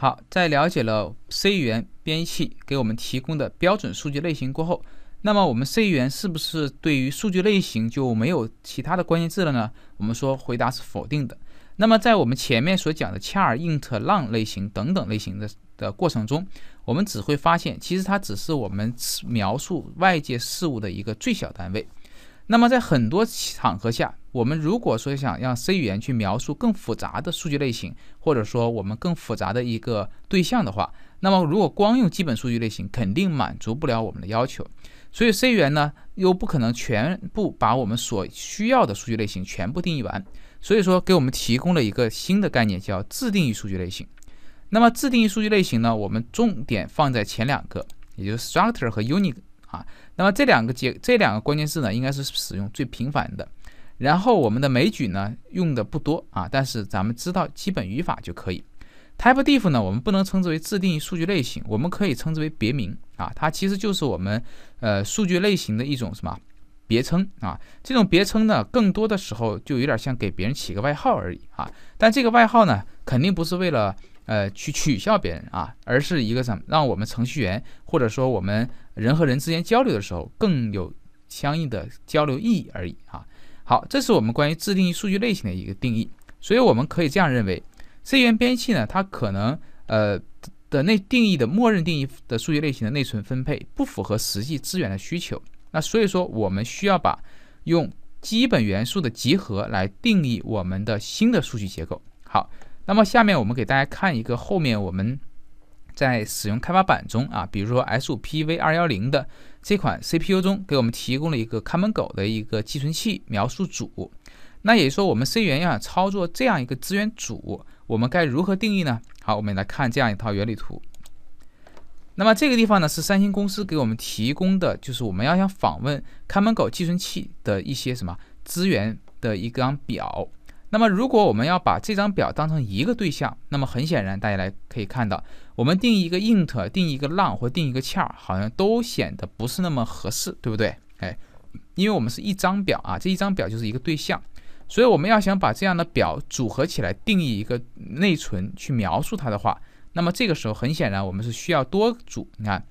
好，在了解了 C 语言编译器给我们提供的标准数据类型过后，那么我们 C 语言是不是对于数据类型就没有其他的关键字了呢？我们说回答是否定的。那么在我们前面所讲的 char、int、long 类型等等类型的的过程中，我们只会发现，其实它只是我们描述外界事物的一个最小单位。那么，在很多场合下，我们如果说想让 C 语言去描述更复杂的数据类型，或者说我们更复杂的一个对象的话，那么如果光用基本数据类型，肯定满足不了我们的要求。所以 C 语言呢，又不可能全部把我们所需要的数据类型全部定义完，所以说给我们提供了一个新的概念，叫自定义数据类型。那么自定义数据类型呢，我们重点放在前两个，也就是 structure 和 u n i u e 啊，那么这两个结这两个关键字呢，应该是使用最频繁的。然后我们的枚举呢用的不多啊，但是咱们知道基本语法就可以。TypeDef 呢，我们不能称之为自定义数据类型，我们可以称之为别名啊。它其实就是我们呃数据类型的一种什么别称啊。这种别称呢，更多的时候就有点像给别人起个外号而已啊。但这个外号呢，肯定不是为了。呃，去取笑别人啊，而是一个什么，让我们程序员或者说我们人和人之间交流的时候更有相应的交流意义而已啊。好，这是我们关于自定义数据类型的一个定义。所以我们可以这样认为，C 语言编译器呢，它可能呃的内定义的默认定义的数据类型的内存分配不符合实际资源的需求。那所以说，我们需要把用基本元素的集合来定义我们的新的数据结构。好。那么下面，我们给大家看一个，后面我们在使用开发板中啊，比如说 S PV 二幺零的这款 CPU 中，给我们提供了一个看门狗的一个寄存器描述组。那也就是说，我们 C 言要想操作这样一个资源组，我们该如何定义呢？好，我们来看这样一套原理图。那么这个地方呢，是三星公司给我们提供的，就是我们要想访问看门狗寄存器的一些什么资源的一张表。那么，如果我们要把这张表当成一个对象，那么很显然，大家来可以看到，我们定一个 int、定一个 long 或定一个 char，好像都显得不是那么合适，对不对？哎，因为我们是一张表啊，这一张表就是一个对象，所以我们要想把这样的表组合起来定义一个内存去描述它的话，那么这个时候很显然，我们是需要多组。你看，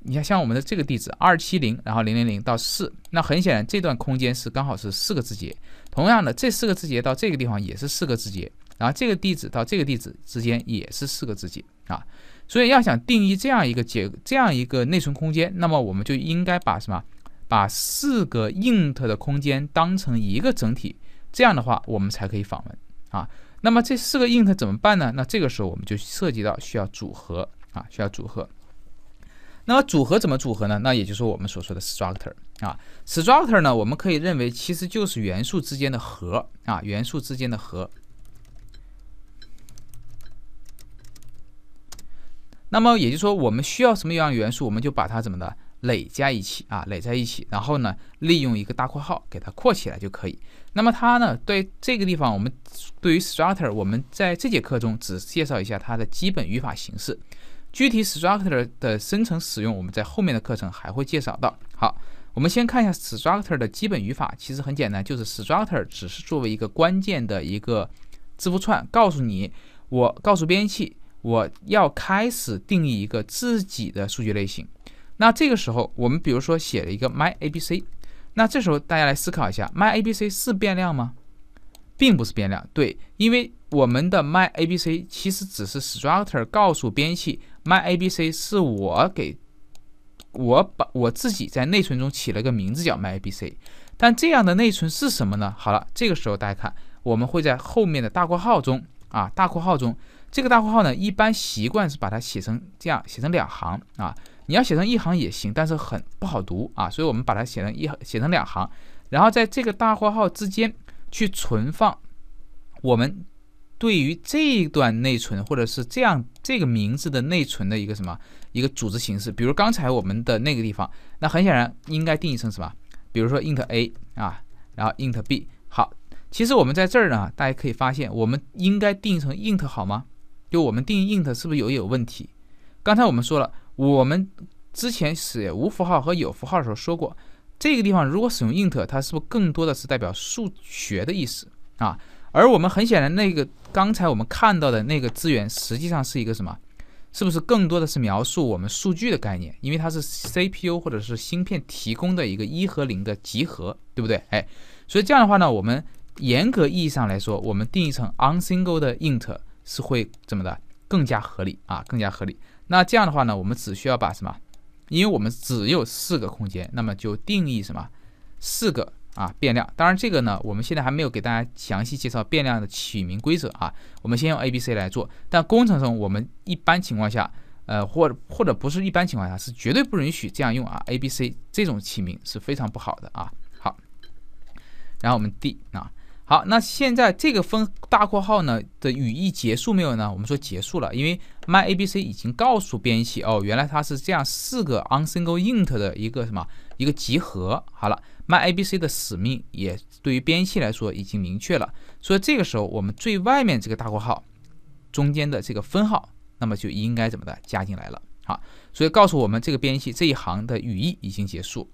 你看，像我们的这个地址二七零，然后零零零到四，那很显然，这段空间是刚好是四个字节。同样的，这四个字节到这个地方也是四个字节，然后这个地址到这个地址之间也是四个字节啊。所以要想定义这样一个结这样一个内存空间，那么我们就应该把什么？把四个 int 的空间当成一个整体，这样的话我们才可以访问啊。那么这四个 int 怎么办呢？那这个时候我们就涉及到需要组合啊，需要组合。那么组合怎么组合呢？那也就是我们所说的 structure 啊，structure 呢，我们可以认为其实就是元素之间的和啊，元素之间的和。那么也就是说，我们需要什么样元素，我们就把它怎么的累加一起啊，累在一起，然后呢，利用一个大括号给它括起来就可以。那么它呢，对这个地方，我们对于 structure，我们在这节课中只介绍一下它的基本语法形式。具体 s t r u c t u r e 的生成使用，我们在后面的课程还会介绍到。好，我们先看一下 s t r u c t u r e 的基本语法，其实很简单，就是 s t r u c t u r e 只是作为一个关键的一个字符串，告诉你，我告诉编译器，我要开始定义一个自己的数据类型。那这个时候，我们比如说写了一个 my abc，那这时候大家来思考一下，my abc 是变量吗？并不是变量，对，因为我们的 my abc 其实只是 structure 告诉编辑器 my abc 是我给，我把我自己在内存中起了个名字叫 my abc，但这样的内存是什么呢？好了，这个时候大家看，我们会在后面的大括号中啊，大括号中，这个大括号呢，一般习惯是把它写成这样，写成两行啊，你要写成一行也行，但是很不好读啊，所以我们把它写成一写成两行，然后在这个大括号之间。去存放我们对于这一段内存，或者是这样这个名字的内存的一个什么一个组织形式，比如刚才我们的那个地方，那很显然应该定义成什么？比如说 int a 啊，然后 int b。好，其实我们在这儿呢，大家可以发现我们应该定义成 int 好吗？就我们定义 int 是不是有有问题？刚才我们说了，我们之前写无符号和有符号的时候说过。这个地方如果使用 int，它是不是更多的是代表数学的意思啊？而我们很显然，那个刚才我们看到的那个资源，实际上是一个什么？是不是更多的是描述我们数据的概念？因为它是 CPU 或者是芯片提供的一个一和零的集合，对不对？哎，所以这样的话呢，我们严格意义上来说，我们定义成 u n s i n g l e 的 int 是会怎么的？更加合理啊，更加合理。那这样的话呢，我们只需要把什么？因为我们只有四个空间，那么就定义什么四个啊变量？当然这个呢，我们现在还没有给大家详细介绍变量的取名规则啊。我们先用 A、B、C 来做，但工程中我们一般情况下，呃，或者或者不是一般情况下，是绝对不允许这样用啊。A、B、C 这种起名是非常不好的啊。好，然后我们 D 啊。好，那现在这个分大括号呢的语义结束没有呢？我们说结束了，因为 my abc 已经告诉编译器，哦，原来它是这样四个 u n s i n g l e int 的一个什么一个集合。好了，my abc 的使命也对于编译器来说已经明确了，所以这个时候我们最外面这个大括号中间的这个分号，那么就应该怎么的加进来了？好，所以告诉我们这个编译器这一行的语义已经结束。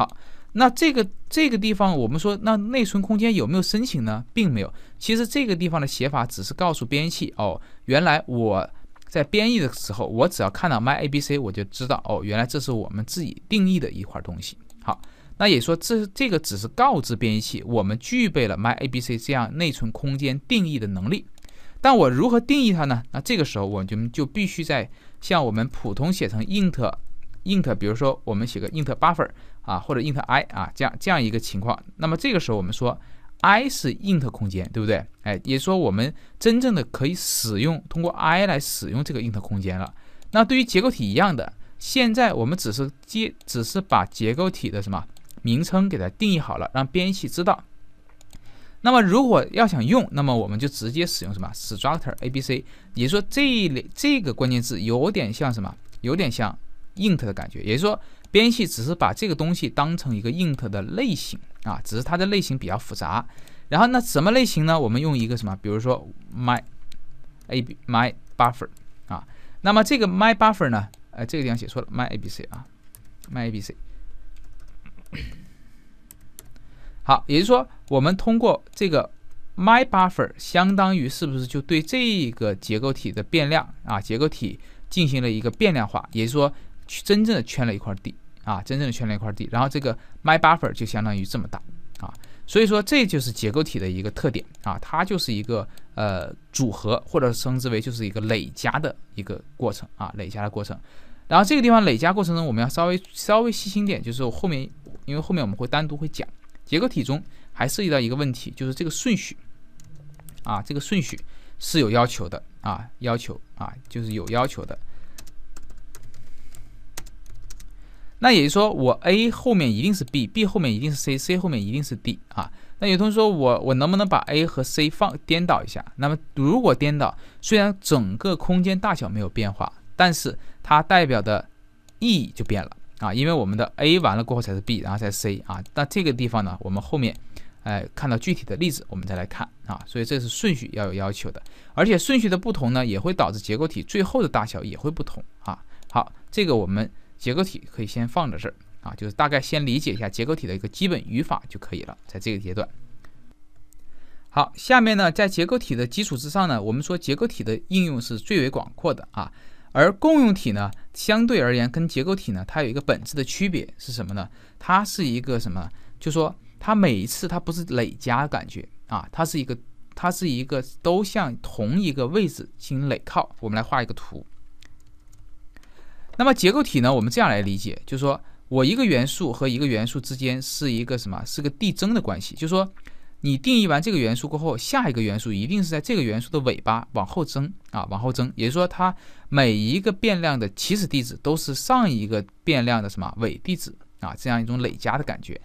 好，那这个这个地方，我们说那内存空间有没有申请呢？并没有。其实这个地方的写法只是告诉编译器哦，原来我在编译的时候，我只要看到 my a b c，我就知道哦，原来这是我们自己定义的一块东西。好，那也说这这个只是告知编译器，我们具备了 my a b c 这样内存空间定义的能力。但我如何定义它呢？那这个时候我们就就必须在像我们普通写成 int int，比如说我们写个 int buffer。啊，或者 int i 啊，这样这样一个情况，那么这个时候我们说 i 是 int 空间，对不对？哎，也说我们真正的可以使用通过 i 来使用这个 int 空间了。那对于结构体一样的，现在我们只是接，只是把结构体的什么名称给它定义好了，让编译器知道。那么如果要想用，那么我们就直接使用什么 s t r u c t u r abc，也就说这一类这个关键字有点像什么，有点像 int 的感觉，也就是说。编系只是把这个东西当成一个 int 的类型啊，只是它的类型比较复杂。然后那什么类型呢？我们用一个什么？比如说 my a b my buffer 啊。那么这个 my buffer 呢？哎，这个地方写错了，my a b c 啊，my a b c。好，也就是说我们通过这个 my buffer，相当于是不是就对这个结构体的变量啊，结构体进行了一个变量化？也就是说真正的圈了一块地。啊，真正的圈了一块地，然后这个 my buffer 就相当于这么大啊，所以说这就是结构体的一个特点啊，它就是一个呃组合，或者称之为就是一个累加的一个过程啊，累加的过程。然后这个地方累加过程中，我们要稍微稍微细心点，就是后面，因为后面我们会单独会讲结构体中还涉及到一个问题，就是这个顺序啊，这个顺序是有要求的啊，要求啊，就是有要求的。那也就是说，我 A 后面一定是 B，B 后面一定是 C，C 后面一定是 D 啊。那有同学说，我我能不能把 A 和 C 放颠倒一下？那么如果颠倒，虽然整个空间大小没有变化，但是它代表的意义就变了啊。因为我们的 A 完了过后才是 B，然后是 C 啊。那这个地方呢，我们后面哎看到具体的例子，我们再来看啊。所以这是顺序要有要求的，而且顺序的不同呢，也会导致结构体最后的大小也会不同啊。好，这个我们。结构体可以先放在这儿啊，就是大概先理解一下结构体的一个基本语法就可以了，在这个阶段。好，下面呢，在结构体的基础之上呢，我们说结构体的应用是最为广阔的啊，而共用体呢，相对而言跟结构体呢，它有一个本质的区别是什么呢？它是一个什么？就说它每一次它不是累加感觉啊，它是一个它是一个都向同一个位置进行累靠。我们来画一个图。那么结构体呢？我们这样来理解，就是说我一个元素和一个元素之间是一个什么？是个递增的关系。就是说，你定义完这个元素过后，下一个元素一定是在这个元素的尾巴往后增啊，往后增。也就是说，它每一个变量的起始地址都是上一个变量的什么尾地址啊？这样一种累加的感觉。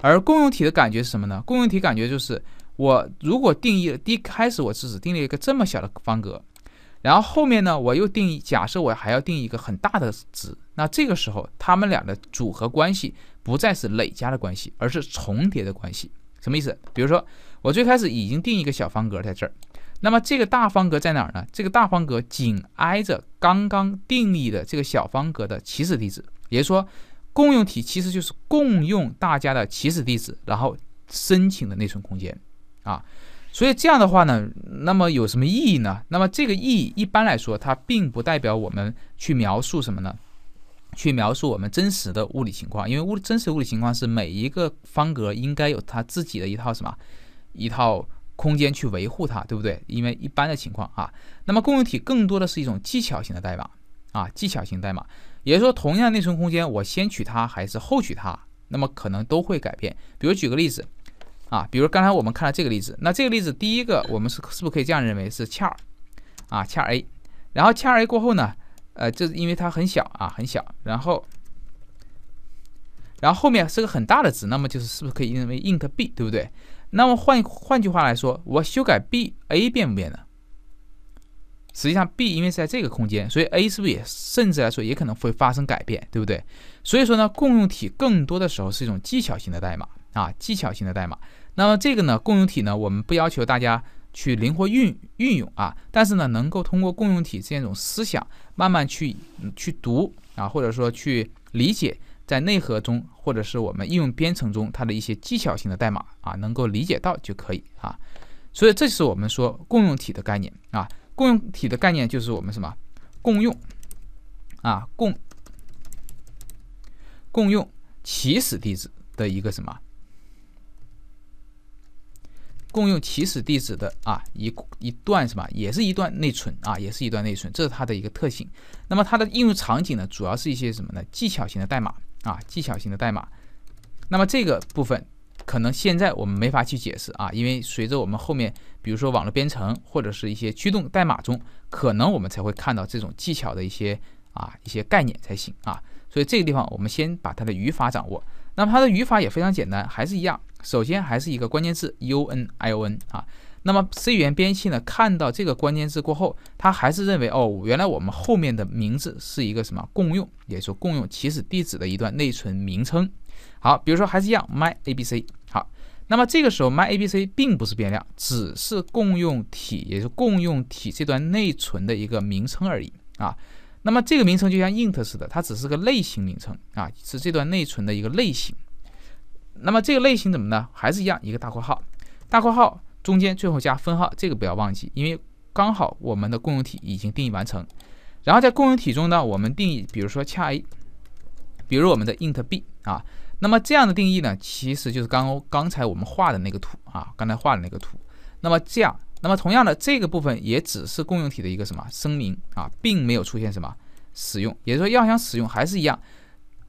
而共用体的感觉是什么呢？共用体感觉就是我如果定义了第一开始，我只指定了一个这么小的方格。然后后面呢？我又定义，假设我还要定义一个很大的值，那这个时候它们俩的组合关系不再是累加的关系，而是重叠的关系。什么意思？比如说我最开始已经定一个小方格在这儿，那么这个大方格在哪儿呢？这个大方格紧挨着刚刚定义的这个小方格的起始地址，也就是说，共用体其实就是共用大家的起始地址，然后申请的内存空间啊。所以这样的话呢，那么有什么意义呢？那么这个意义一般来说，它并不代表我们去描述什么呢？去描述我们真实的物理情况，因为物真实物理情况是每一个方格应该有它自己的一套什么一套空间去维护它，对不对？因为一般的情况啊，那么共用体更多的是一种技巧型的代码啊，技巧型代码，也就是说，同样内存空间，我先取它还是后取它，那么可能都会改变。比如举个例子。啊，比如刚才我们看了这个例子，那这个例子第一个，我们是是不是可以这样认为是恰儿啊恰儿 a 然后恰儿 a 过后呢，呃，就是因为它很小啊很小，然后然后后面是个很大的值，那么就是是不是可以认为 int b 对不对？那么换换句话来说，我修改 b，a 变不变呢？实际上 b 因为是在这个空间，所以 a 是不是也甚至来说也可能会发生改变，对不对？所以说呢，共用体更多的时候是一种技巧性的代码啊，技巧性的代码。那么这个呢，共用体呢，我们不要求大家去灵活运运用啊，但是呢，能够通过共用体这样一种思想，慢慢去去读啊，或者说去理解，在内核中或者是我们应用编程中它的一些技巧性的代码啊，能够理解到就可以啊。所以这是我们说共用体的概念啊，共用体的概念就是我们什么共用啊，共共用起始地址的一个什么。共用起始地址的啊一一段什么也是一段内存啊也是一段内存，这是它的一个特性。那么它的应用场景呢，主要是一些什么呢？技巧型的代码啊，技巧型的代码。那么这个部分可能现在我们没法去解释啊，因为随着我们后面，比如说网络编程或者是一些驱动代码中，可能我们才会看到这种技巧的一些啊一些概念才行啊。所以这个地方我们先把它的语法掌握。那么它的语法也非常简单，还是一样。首先还是一个关键字 union 啊，那么 C 语言编译器呢，看到这个关键字过后，它还是认为哦，原来我们后面的名字是一个什么共用，也就共用起始地址的一段内存名称。好，比如说还是一样 my abc 好，那么这个时候 my abc 并不是变量，只是共用体，也是共用体这段内存的一个名称而已啊。那么这个名称就像 int 似的，它只是个类型名称啊，是这段内存的一个类型。那么这个类型怎么呢？还是一样，一个大括号，大括号中间最后加分号，这个不要忘记，因为刚好我们的共用体已经定义完成。然后在共用体中呢，我们定义，比如说恰 a a，比如我们的 int b 啊。那么这样的定义呢，其实就是刚刚才我们画的那个图啊，刚才画的那个图。那么这样，那么同样的这个部分也只是共用体的一个什么声明啊，并没有出现什么使用，也就是说要想使用还是一样。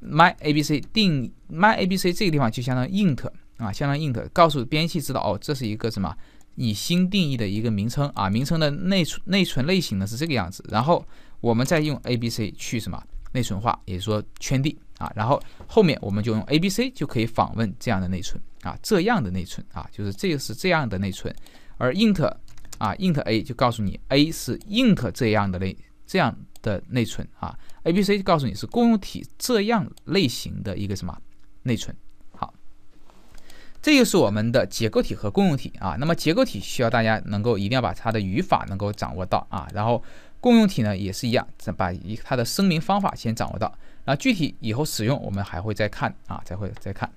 myabc 定 myabc 这个地方就相当于 int 啊，相当于 int，告诉编译器知道哦，这是一个什么？你新定义的一个名称啊，名称的内存内存类型呢是这个样子。然后我们再用 abc 去什么内存化，也就是说圈地啊。然后后面我们就用 abc 就可以访问这样的内存啊，这样的内存啊，就是这个是这样的内存。而 int 啊 int a 就告诉你 a 是 int 这样的类这样。的内存啊，A、B、C 告诉你是共用体这样类型的一个什么内存？好，这就是我们的结构体和共用体啊。那么结构体需要大家能够一定要把它的语法能够掌握到啊，然后共用体呢也是一样，把一它的声明方法先掌握到，然后具体以后使用我们还会再看啊，再会再看。